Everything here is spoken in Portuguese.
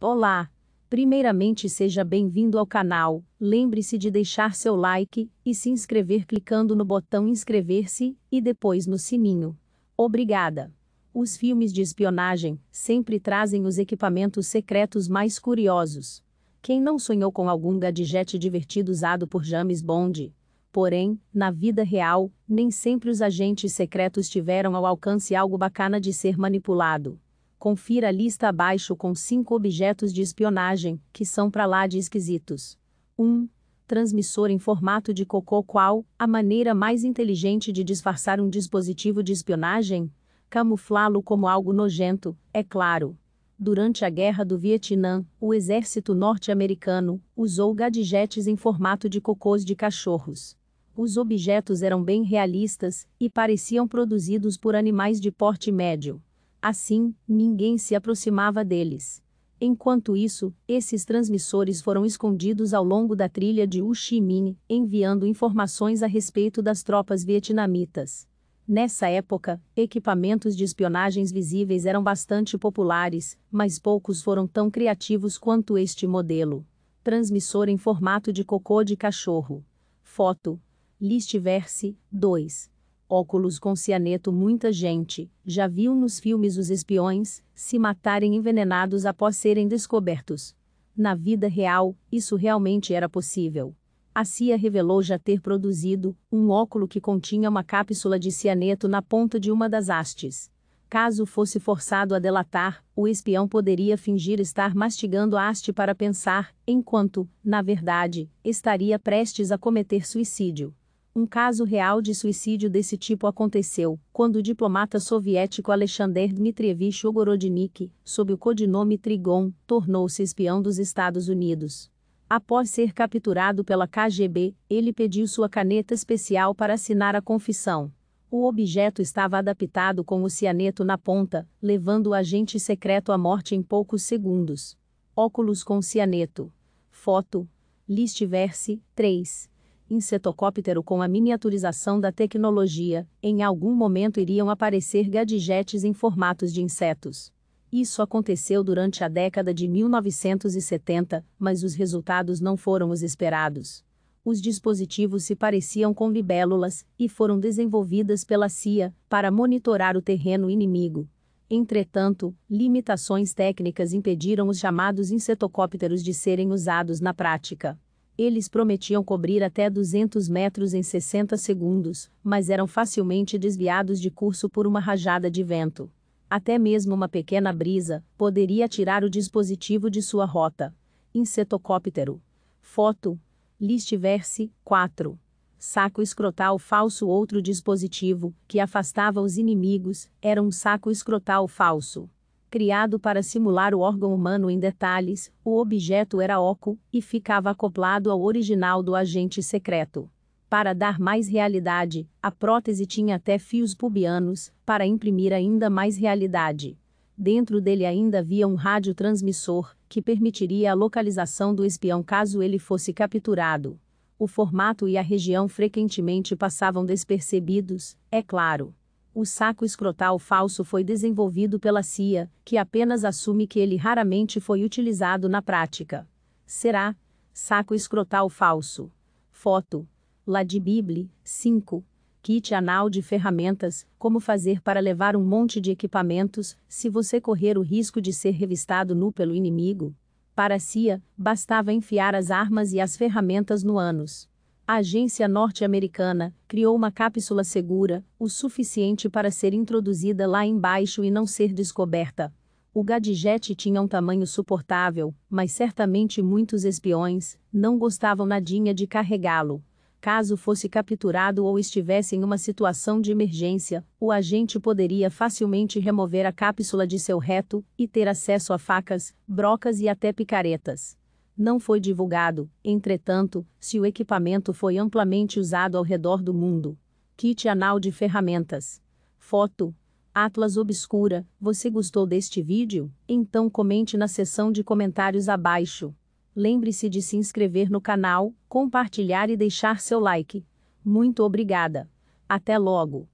Olá! Primeiramente seja bem-vindo ao canal, lembre-se de deixar seu like e se inscrever clicando no botão inscrever-se e depois no sininho. Obrigada! Os filmes de espionagem sempre trazem os equipamentos secretos mais curiosos. Quem não sonhou com algum gadget divertido usado por James Bond? Porém, na vida real, nem sempre os agentes secretos tiveram ao alcance algo bacana de ser manipulado confira a lista abaixo com cinco objetos de espionagem, que são para lá de esquisitos. 1. Um, transmissor em formato de cocô qual, a maneira mais inteligente de disfarçar um dispositivo de espionagem? Camuflá-lo como algo nojento, é claro. Durante a Guerra do Vietnã, o exército norte-americano usou gadgets em formato de cocôs de cachorros. Os objetos eram bem realistas e pareciam produzidos por animais de porte médio Assim, ninguém se aproximava deles. Enquanto isso, esses transmissores foram escondidos ao longo da trilha de Ho Chi Minh, enviando informações a respeito das tropas vietnamitas. Nessa época, equipamentos de espionagens visíveis eram bastante populares, mas poucos foram tão criativos quanto este modelo. Transmissor em formato de cocô de cachorro. Foto. Listverse. Verse 2 óculos com cianeto. Muita gente já viu nos filmes os espiões se matarem envenenados após serem descobertos. Na vida real, isso realmente era possível. A CIA revelou já ter produzido um óculo que continha uma cápsula de cianeto na ponta de uma das hastes. Caso fosse forçado a delatar, o espião poderia fingir estar mastigando a haste para pensar, enquanto, na verdade, estaria prestes a cometer suicídio. Um caso real de suicídio desse tipo aconteceu, quando o diplomata soviético Alexander Dmitrievich Ogorodnik, sob o codinome Trigon, tornou-se espião dos Estados Unidos. Após ser capturado pela KGB, ele pediu sua caneta especial para assinar a confissão. O objeto estava adaptado com o cianeto na ponta, levando o agente secreto à morte em poucos segundos. Óculos com cianeto. Foto. Listverse. Verse 3 insetocóptero com a miniaturização da tecnologia, em algum momento iriam aparecer gadgets em formatos de insetos. Isso aconteceu durante a década de 1970, mas os resultados não foram os esperados. Os dispositivos se pareciam com libélulas e foram desenvolvidas pela CIA para monitorar o terreno inimigo. Entretanto, limitações técnicas impediram os chamados insetocópteros de serem usados na prática. Eles prometiam cobrir até 200 metros em 60 segundos, mas eram facilmente desviados de curso por uma rajada de vento. Até mesmo uma pequena brisa poderia tirar o dispositivo de sua rota. Insetocóptero. Foto. Listiverse 4 saco escrotal falso. Outro dispositivo que afastava os inimigos era um saco escrotal falso. Criado para simular o órgão humano em detalhes, o objeto era oco e ficava acoplado ao original do agente secreto. Para dar mais realidade, a prótese tinha até fios pubianos, para imprimir ainda mais realidade. Dentro dele ainda havia um radiotransmissor, que permitiria a localização do espião caso ele fosse capturado. O formato e a região frequentemente passavam despercebidos, é claro. O saco escrotal falso foi desenvolvido pela CIA, que apenas assume que ele raramente foi utilizado na prática. Será? Saco escrotal falso. Foto. Bible 5. Kit anal de ferramentas, como fazer para levar um monte de equipamentos, se você correr o risco de ser revistado nu pelo inimigo? Para a CIA, bastava enfiar as armas e as ferramentas no ânus. A agência norte-americana criou uma cápsula segura, o suficiente para ser introduzida lá embaixo e não ser descoberta. O gadget tinha um tamanho suportável, mas certamente muitos espiões não gostavam nadinha de carregá-lo. Caso fosse capturado ou estivesse em uma situação de emergência, o agente poderia facilmente remover a cápsula de seu reto e ter acesso a facas, brocas e até picaretas não foi divulgado, entretanto, se o equipamento foi amplamente usado ao redor do mundo. Kit anal de ferramentas. Foto. Atlas Obscura, você gostou deste vídeo? Então comente na seção de comentários abaixo. Lembre-se de se inscrever no canal, compartilhar e deixar seu like. Muito obrigada. Até logo.